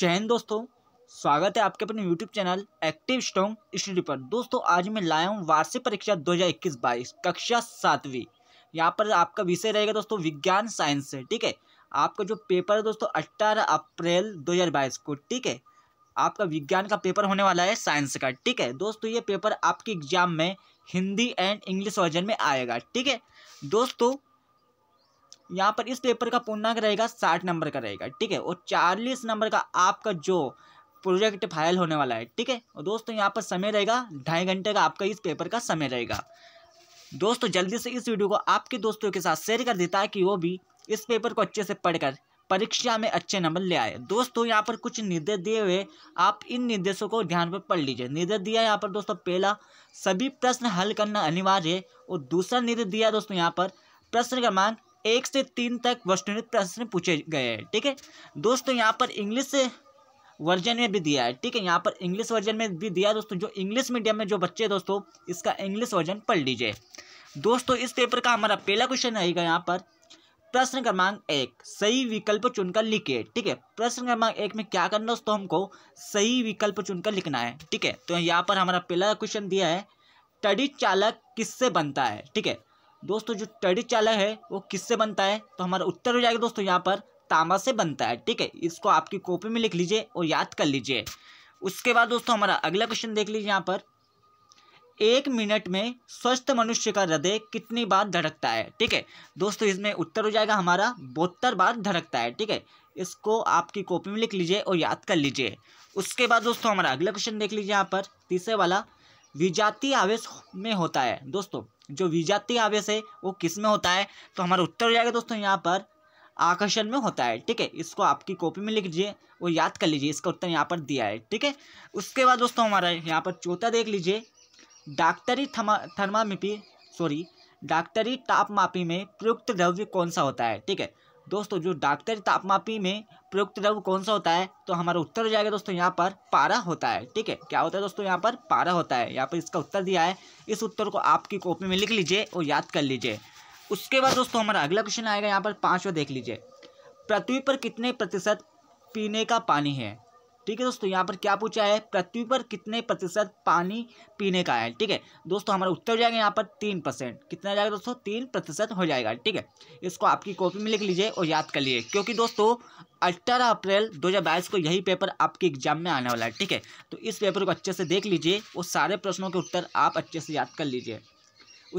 जय हिंद दोस्तों स्वागत है आपके अपने YouTube channel active strong study पर दोस्तों आज मैं लाया हूँ वार्षिक परीक्षा 2021-22 कक्षा सातवीं यहाँ पर आपका विषय रहेगा दोस्तों विज्ञान साइंस से ठीक है आपका जो पेपर है दोस्तों अट्ठारह अप्रैल 2022 को ठीक है आपका विज्ञान का पेपर होने वाला है साइंस का ठीक है दोस्तों ये पेपर आपके एग्जाम में हिंदी एंड इंग्लिश वर्जन में आएगा ठीक है दोस्तों यहाँ पर इस पेपर का पूर्णांक रहेगा साठ नंबर का रहेगा ठीक है और चालीस नंबर का आपका जो प्रोजेक्ट फाइल होने वाला है ठीक है और दोस्तों यहाँ पर समय रहेगा ढाई घंटे का आपका इस पेपर का समय रहेगा दोस्तों जल्दी से इस वीडियो को आपके दोस्तों के साथ शेयर कर है कि वो भी इस पेपर को अच्छे से पढ़कर परीक्षा में अच्छे नंबर ले आए दोस्तों यहाँ पर कुछ निर्देश दिए हुए आप इन निर्देशों को ध्यान पर पढ़ लीजिए निर्देश दिया यहाँ पर दोस्तों पहला सभी प्रश्न हल करना अनिवार्य है और दूसरा निर्देश दिया दोस्तों यहाँ पर प्रश्न क्रमांक एक से तीन तक वस्तुनित प्रश्न पूछे गए हैं ठीक है दोस्तों यहाँ पर इंग्लिश वर्जन में भी दिया है ठीक है यहाँ पर इंग्लिश वर्जन में भी दिया दोस्तों जो इंग्लिश मीडियम में जो बच्चे दोस्तों इसका इंग्लिश वर्जन पढ़ लीजिए दोस्तों इस पेपर का हमारा पहला क्वेश्चन रहेगा यहाँ पर प्रश्न क्रमांक एक सही विकल्प चुनकर लिखिए ठीक है प्रश्न क्रमांक एक में क्या करना दोस्तों हमको सही विकल्प चुनकर लिखना है ठीक है तो यहाँ पर हमारा पहला क्वेश्चन दिया है टडी चालक किससे बनता है ठीक है दोस्तों जो टडिचालय है वो किससे बनता है तो हमारा उत्तर हो जाएगा दोस्तों यहाँ पर तांबा से बनता है ठीक है इसको आपकी कॉपी में लिख लीजिए और याद कर लीजिए उसके बाद दोस्तों हमारा अगला क्वेश्चन देख लीजिए यहाँ पर एक मिनट में स्वस्थ मनुष्य का हृदय कितनी बार धड़कता है ठीक है दोस्तों इसमें उत्तर हो जाएगा हमारा बहत्तर बार धड़कता है ठीक है इसको आपकी कॉपी में लिख लीजिए और याद कर लीजिए उसके बाद दोस्तों हमारा अगला क्वेश्चन देख लीजिए यहाँ पर तीसरे वाला विजाती आवेश में होता है दोस्तों जो विजाति आवेश है वो किस में होता है तो हमारा उत्तर हो जाएगा दोस्तों यहाँ पर आकर्षण में होता है ठीक है इसको आपकी कॉपी में लिख लीजिए वो याद कर लीजिए इसका उत्तर यहाँ पर दिया है ठीक है उसके बाद दोस्तों हमारा यहाँ पर चौथा देख लीजिए डाक्टरी थर्मामिपी सॉरी डाक्टरी तापमापी में प्रयुक्त द्रव्य कौन सा होता है ठीक है दोस्तों जो डाक्टरी तापमापी में प्रयुक्त द्रव्य कौन सा होता है तो हमारा उत्तर हो जाएगा दोस्तों यहाँ पर पारा होता है ठीक है क्या होता है दोस्तों यहाँ पर पारा होता है यहाँ पर इसका उत्तर दिया है इस उत्तर को आपकी कॉपी में लिख लीजिए और याद कर लीजिए उसके बाद दोस्तों हमारा अगला क्वेश्चन आएगा यहाँ पर पाँचवा देख लीजिए पृथ्वी पर कितने प्रतिशत पीने का पानी है ठीक है दोस्तों यहाँ पर क्या पूछा है पृथ्वी पर कितने प्रतिशत पानी पीने का है ठीक है दोस्तों हमारा उत्तर हो जाएगा यहाँ पर तीन परसेंट कितना जाएगा दोस्तों तीन प्रतिशत हो जाएगा ठीक है इसको आपकी कॉपी में लिख लीजिए और याद कर लीजिए क्योंकि दोस्तों अट्ठारह अप्रैल दो को यही पेपर आपके एग्जाम में आने वाला है ठीक है तो इस पेपर को अच्छे से देख लीजिए और सारे प्रश्नों के उत्तर आप अच्छे से याद कर लीजिए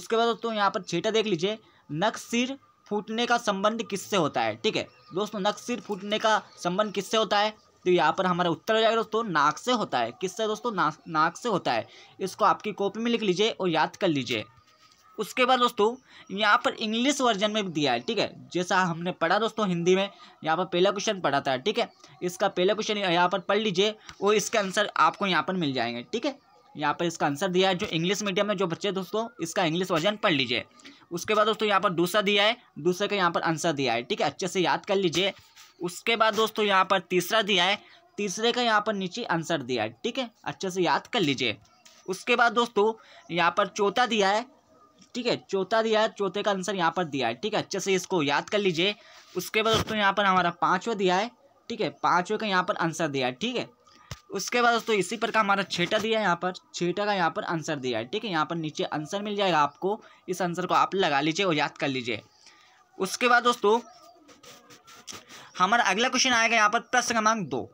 उसके बाद दोस्तों यहाँ पर छेटा देख लीजिए नक्सिर फूटने का संबंध किससे होता है ठीक है दोस्तों नक्सिर फूटने का संबंध किससे होता है तो यहाँ पर हमारा उत्तर हो जाएगा दोस्तों नाक से होता है किससे दोस्तों ना, नाक से होता है इसको आपकी कॉपी में लिख लीजिए और याद कर लीजिए उसके बाद दोस्तों यहाँ पर इंग्लिश वर्जन में भी दिया है ठीक है जैसा हमने पढ़ा दोस्तों हिंदी में यहाँ पर पहला क्वेश्चन पढ़ा था ठीक है इसका पहला क्वेश्चन यहाँ पर पढ़ लीजिए और इसके आंसर आपको यहाँ पर मिल जाएंगे ठीक है यहाँ पर इसका आंसर दिया है जो इंग्लिश मीडियम में जो बच्चे दोस्तों इसका इंग्लिश वर्जन पढ़ लीजिए उसके बाद दोस्तों यहाँ पर दूसरा दिया है दूसरे का यहाँ पर आंसर दिया है ठीक है अच्छे से याद कर लीजिए उसके बाद दोस्तों यहाँ पर तीसरा दिया है तीसरे का यहाँ पर नीचे आंसर दिया है ठीक है अच्छे से याद कर लीजिए उसके बाद दोस्तों यहाँ पर चौथा दिया है ठीक है चौथा दिया है चौथे का आंसर यहाँ पर दिया है ठीक है अच्छे से इसको याद कर लीजिए उसके बाद दोस्तों यहाँ पर हमारा पाँचवा दिया है ठीक है पाँचवें का यहाँ पर आंसर दिया है ठीक है उसके बाद दोस्तों इसी पर का हमारा छेटा दिया है यहाँ पर छेटा का यहाँ पर आंसर दिया है ठीक है यहाँ पर नीचे आंसर मिल जाएगा आपको इस आंसर को आप लगा लीजिए और याद कर लीजिए उसके बाद दोस्तों हमारा अगला क्वेश्चन आएगा यहाँ पर प्रश्न क्रमांक दो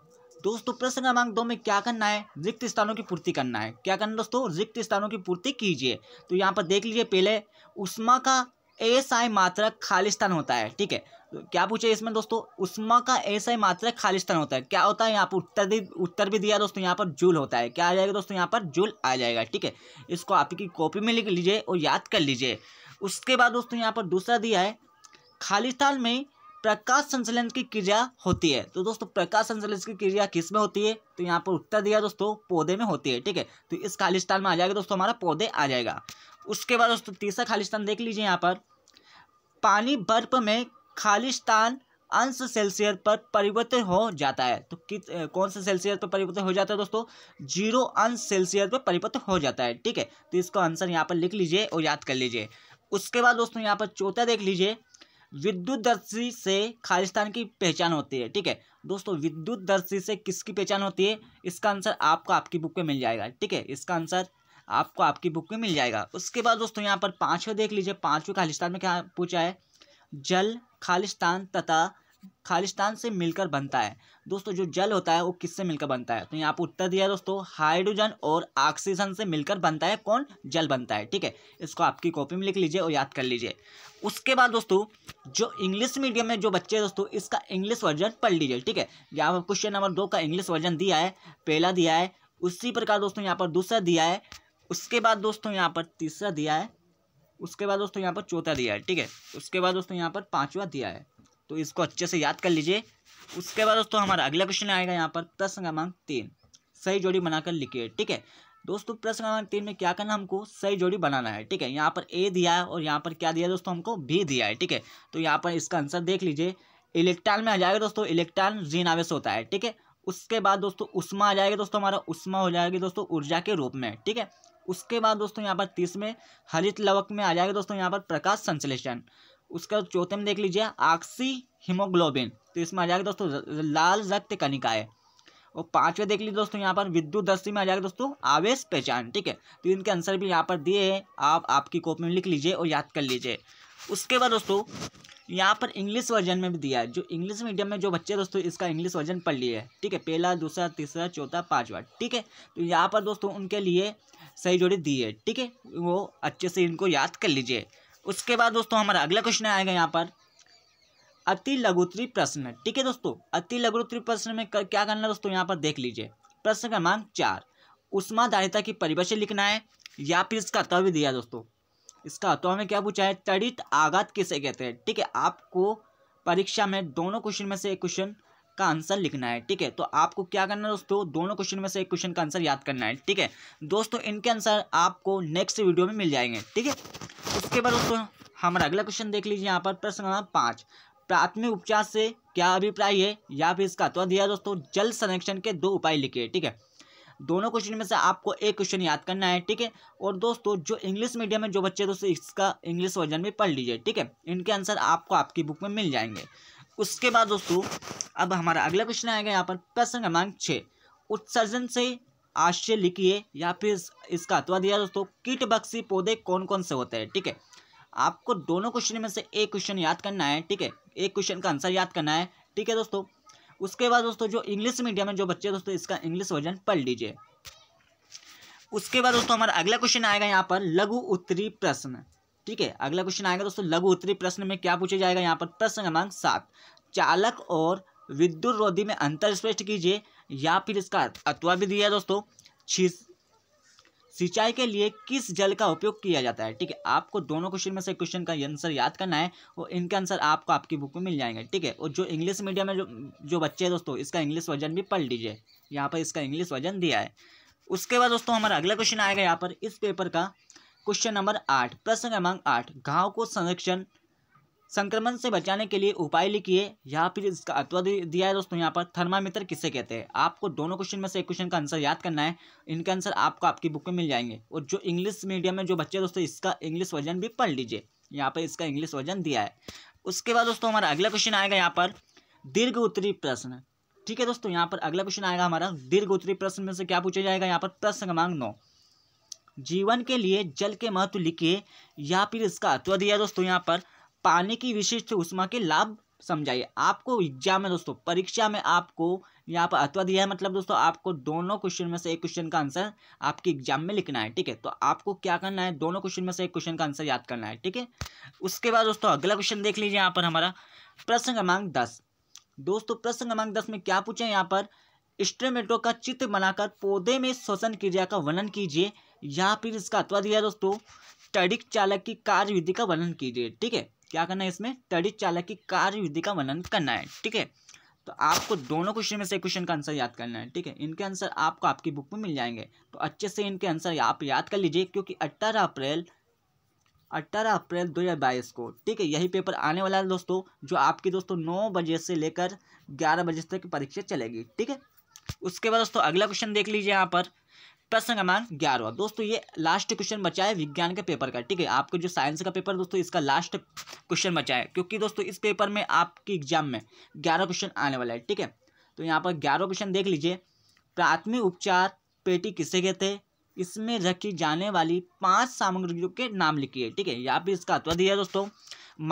दोस्तों प्रश्न क्रमांक दो में क्या करना है रिक्त स्थानों की पूर्ति करना है क्या करना दोस्तों रिक्त स्थानों की पूर्ति कीजिए तो यहाँ पर देख लीजिए पहले उष्मा का एस आई मात्रक खाली स्थान होता है ठीक है क्या पूछे इसमें दोस्तों उष्मा का ऐसा ही मात्रा खालिस्तान होता है क्या होता है यहाँ पर उत्तर भी उत्तर भी दिया दोस्तों यहाँ पर जूल होता है क्या आ जाएगा दोस्तों यहाँ पर जूल आ जाएगा ठीक है इसको आपकी कॉपी में लिख लीजिए और याद कर लीजिए उसके बाद दोस्तों यहाँ पर दूसरा दिया है खालिस्तान में प्रकाश संचलन की क्रिया होती है तो दोस्तों प्रकाश संचलन की क्रिया किस में होती है तो यहाँ पर उत्तर दिया दोस्तों पौधे में होती है ठीक है तो इस खालिस्तान में आ जाएगा दोस्तों हमारा पौधे आ जाएगा उसके बाद दोस्तों तीसरा खालिस्तान देख लीजिए यहाँ पर पानी बर्फ में खालिस्तान अंश सेल्सियर पर परिवर्तित हो जाता है तो किस कौन से सेल्सियर पर परिवर्तित हो जाता है दोस्तों जीरो अंश सेल्सियर पर परिवर्तित हो जाता है ठीक है तो इसका आंसर यहाँ पर लिख लीजिए और याद कर लीजिए उसके बाद दोस्तों यहाँ पर चौथा देख लीजिए विद्युत दर्शी से खालिस्तान की पहचान होती है ठीक है दोस्तों विद्युत दर्शी से किसकी पहचान होती है इसका आंसर आपको आपकी बुक में मिल जाएगा ठीक है इसका आंसर आपको आपकी बुक में मिल जाएगा उसके बाद दोस्तों यहाँ पर पाँचवें देख लीजिए पाँचवें खालिस्तान में क्या पूछा है जल खालिस्तान तथा खालिस्तान से मिलकर बनता है दोस्तों जो जल होता है वो किससे मिलकर बनता है तो यहाँ पर उत्तर दिया दोस्तों हाइड्रोजन और ऑक्सीजन से मिलकर बनता है कौन जल बनता है ठीक है इसको आपकी कॉपी में लिख लीजिए और याद कर लीजिए उसके बाद दोस्तों जो इंग्लिश मीडियम में जो बच्चे दोस्तों इसका इंग्लिश वर्जन पढ़ लीजिए ठीक है यहाँ पर क्वेश्चन नंबर दो का इंग्लिश वर्जन दिया है पहला दिया है उसी प्रकार दोस्तों यहाँ पर दूसरा दिया है उसके बाद दोस्तों यहाँ पर तीसरा दिया है उसके बाद दोस्तों यहाँ पर चौथा दिया है ठीक है उसके बाद दोस्तों यहाँ पर पाँचवा दिया है तो इसको अच्छे से याद कर लीजिए उसके बाद दोस्तों हमारा अगला क्वेश्चन आएगा यहाँ पर प्रश्न क्रमांक तीन सही जोड़ी बनाकर लिखिए ठीक है दोस्तों प्रश्न क्रमांक तीन में क्या करना हमको सही जोड़ी बनाना है ठीक है यहाँ पर ए दिया है और यहाँ पर क्या दिया दोस्तों हमको भी दिया है ठीक है तो यहाँ पर इसका आंसर देख लीजिए इलेक्ट्रॉन में आ जाएगा दोस्तों इलेक्ट्रॉन जीन आवेश होता है ठीक है उसके बाद दोस्तों उष्मा आ जाएगा दोस्तों हमारा उष्मा हो जाएगी दोस्तों ऊर्जा के रूप में ठीक है उसके बाद दोस्तों यहाँ पर तीस में हरित लवक में आ जाएगा दोस्तों यहाँ पर प्रकाश संश्लेषण उसका चौथे में देख लीजिए आक्सी हीमोग्लोबिन तो इसमें आ जाएगा दोस्तों लाल रक्त कनिकाए और पांचवे देख लीजिए दोस्तों यहाँ पर विद्युत दृष्टि में आ जाएगा दोस्तों आवेश पहचान ठीक है तो इनके आंसर भी यहाँ पर दिए हैं आप आपकी कॉपी में लिख लीजिए और याद कर लीजिए उसके बाद दोस्तों यहाँ पर इंग्लिश वर्जन में भी दिया है जो इंग्लिश मीडियम में जो बच्चे दोस्तों इसका इंग्लिश वर्जन पढ़ लिए है ठीक है पहला दूसरा तीसरा चौथा पाँचवा ठीक है तो यहाँ पर दोस्तों उनके लिए सही जोड़ी दी है ठीक है वो अच्छे से इनको याद कर लीजिए उसके बाद दोस्तों हमारा अगला क्वेश्चन आएगा यहाँ पर अति लघुतरी प्रश्न ठीक है दोस्तों अति लघुतरी प्रश्न में कर, क्या करना है दोस्तों यहाँ पर देख लीजिए प्रश्न क्रमांक चार उष्मा दारिता की परिभाषा लिखना है या फिर इसका अर्थ भी दिया दोस्तों इसका अर्थ में क्या पूछा है तड़ित आघात किसे कहते हैं ठीक है आपको परीक्षा में दोनों क्वेश्चन में से एक क्वेश्चन का आंसर लिखना है ठीक है तो आपको क्या करना है दोस्तों दोनों क्वेश्चन में से एक क्वेश्चन का आंसर याद करना है ठीक है दोस्तों इनके आंसर आपको नेक्स्ट वीडियो में मिल जाएंगे ठीक है उसके बाद दोस्तों हमारा अगला क्वेश्चन देख लीजिए यहाँ पर प्रश्न नंबर पाँच प्राथमिक उपचार से क्या अभिप्राय है या फिर इसका अथवा दिया दोस्तों जल संरक्षण के दो उपाय लिखे ठीक है दोनों क्वेश्चन में से आपको एक क्वेश्चन याद करना है ठीक है और दोस्तों जो इंग्लिश मीडियम में जो बच्चे दोस्तों इसका इंग्लिश वर्जन भी पढ़ लीजिए ठीक है इनके आंसर आपको आपकी बुक में मिल जाएंगे उसके बाद दोस्तों अब हमारा अगला क्वेश्चन आएगा यहाँ पर प्रश्न क्रमांक छः उत्सर्जन से आश्चर्य लिखिए या फिर इसका अथवा दिया दोस्तों कीट बक्सी पौधे कौन कौन से होते हैं ठीक है आपको दोनों क्वेश्चन में से एक क्वेश्चन याद करना है ठीक है एक क्वेश्चन का आंसर याद करना है ठीक है दोस्तों उसके बाद दोस्तों जो इंग्लिश मीडियम में जो बच्चे दोस्तों इसका इंग्लिश वर्जन पढ़ लीजिए उसके बाद दोस्तों हमारा अगला क्वेश्चन आएगा यहाँ पर लघु उत्तरी प्रश्न ठीक है अगला क्वेश्चन आएगा दोस्तों लघु उत्तरी प्रश्न में क्या पूछा जाएगा यहाँ पर प्रश्न क्रमांक सात चालक और विद्युत रोधी में अंतर स्पष्ट कीजिए या फिर इसका अतवा भी दिया दोस्तों सिंचाई के लिए किस जल का उपयोग किया जाता है ठीक है आपको दोनों क्वेश्चन में से क्वेश्चन का आंसर याद करना है और इनके आंसर आपको आपकी बुक में मिल जाएंगे ठीक है और जो इंग्लिश मीडियम में जो जो बच्चे हैं दोस्तों इसका इंग्लिश वर्जन भी पढ़ लीजिए यहाँ पर इसका इंग्लिश वर्जन दिया है उसके बाद दोस्तों हमारा अगला क्वेश्चन आएगा यहाँ पर इस पेपर का क्वेश्चन नंबर आठ प्रश्न क्रमांक आठ घाव को संरक्षण संक्रमण से बचाने के लिए उपाय लिखिए या फिर इसका अत्व दिया है दोस्तों यहाँ पर थर्मामीटर किसे कहते हैं आपको दोनों क्वेश्चन में से एक क्वेश्चन का आंसर याद करना है इनके आंसर आपको आपकी बुक में मिल जाएंगे और जो इंग्लिश मीडियम में जो बच्चे दोस्तों इसका इंग्लिश वर्जन भी पढ़ लीजिए यहाँ पर इसका इंग्लिश वर्जन दिया है उसके बाद दोस्तों हमारा अगला क्वेश्चन आएगा यहाँ पर दीर्घ उत्तरी प्रश्न ठीक है दोस्तों यहाँ पर अगला क्वेश्चन आएगा हमारा दीर्घ उत्तरी प्रश्न में से क्या पूछा जाएगा यहाँ पर प्रश्न क्रमांक नौ जीवन के लिए जल के महत्व लिखिए या फिर इसका तो दिया दोस्तों यहाँ पर पानी की विशिष्ट उष्मा के लाभ समझाइए आपको एग्जाम में दोस्तों परीक्षा में आपको यहाँ पर अथवा दिया है मतलब दोस्तों आपको दोनों क्वेश्चन में से एक क्वेश्चन का आंसर आपके एग्जाम में लिखना है ठीक है तो आपको क्या करना है दोनों क्वेश्चन में से एक क्वेश्चन का आंसर याद करना है ठीक है उसके बाद दोस्तों अगला क्वेश्चन देख लीजिए यहाँ पर हमारा प्रश्न क्रमांक दस दोस्तों प्रश्न क्रमांक दस में क्या पूछे यहाँ पर स्ट्रेमेटो का चित्र बनाकर पौधे में श्वसन क्रिया का वर्णन कीजिए या फिर इसका अथवा दिया दोस्तों तड़िक चालक की कार्यविधि का वर्णन कीजिए ठीक है क्या करना है इसमें तड़िक चालक की कार्य विधि का वर्णन करना है ठीक है तो आपको दोनों क्वेश्चन में से क्वेश्चन का आंसर याद करना है ठीक है इनके आंसर आपको आपकी बुक में मिल जाएंगे तो अच्छे से इनके आंसर आप याद कर लीजिए क्योंकि अट्ठारह अप्रैल अट्ठारह अप्रैल दो हज़ार बाईस को ठीक है यही पेपर आने वाला है दोस्तों जो आपकी दोस्तों नौ बजे से लेकर ग्यारह बजे तक परीक्षा चलेगी ठीक है उसके बाद दोस्तों अगला क्वेश्चन देख लीजिए यहाँ पर प्रश्न क्रमांक ग्यारह दोस्तों ये लास्ट क्वेश्चन बचा है विज्ञान के पेपर का ठीक है आपके जो साइंस का पेपर दोस्तों इसका लास्ट क्वेश्चन बचा है क्योंकि दोस्तों इस पेपर में आपके एग्जाम में ग्यारह क्वेश्चन आने वाला है ठीक है तो यहाँ पर ग्यारह क्वेश्चन देख लीजिए प्राथमिक उपचार पेटी किसे कहते हैं इसमें रखी जाने वाली पांच सामग्रियों के नाम लिखिए ठीक है यहाँ पे इसका अथवा दिया दोस्तों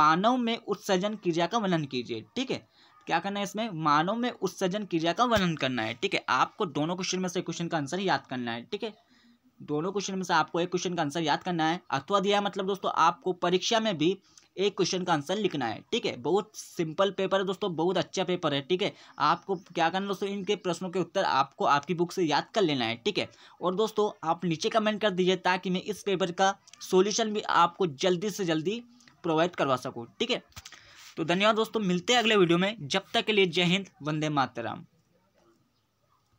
मानव में उत्सर्जन क्रिया का वर्णन कीजिए ठीक है क्या करना है इसमें मानव में उत्सर्जन क्रिया का वर्णन करना है ठीक है आपको दोनों क्वेश्चन में से क्वेश्चन का आंसर याद करना है ठीक है दोनों क्वेश्चन में से आपको एक क्वेश्चन का आंसर याद करना है अथवा दिया मतलब दोस्तों आपको परीक्षा में भी एक क्वेश्चन का आंसर लिखना है ठीक है बहुत सिंपल पेपर है दोस्तों बहुत अच्छा पेपर है ठीक है आपको क्या करना है दोस्तों इनके प्रश्नों के उत्तर आपको आपकी बुक से याद कर लेना है ठीक है और दोस्तों आप नीचे कमेंट कर दीजिए ताकि मैं इस पेपर का सोल्यूशन भी आपको जल्दी से जल्दी प्रोवाइड करवा सकूँ ठीक है तो धन्यवाद दोस्तों मिलते हैं अगले वीडियो में जब तक के लिए जय हिंद वंदे मातराम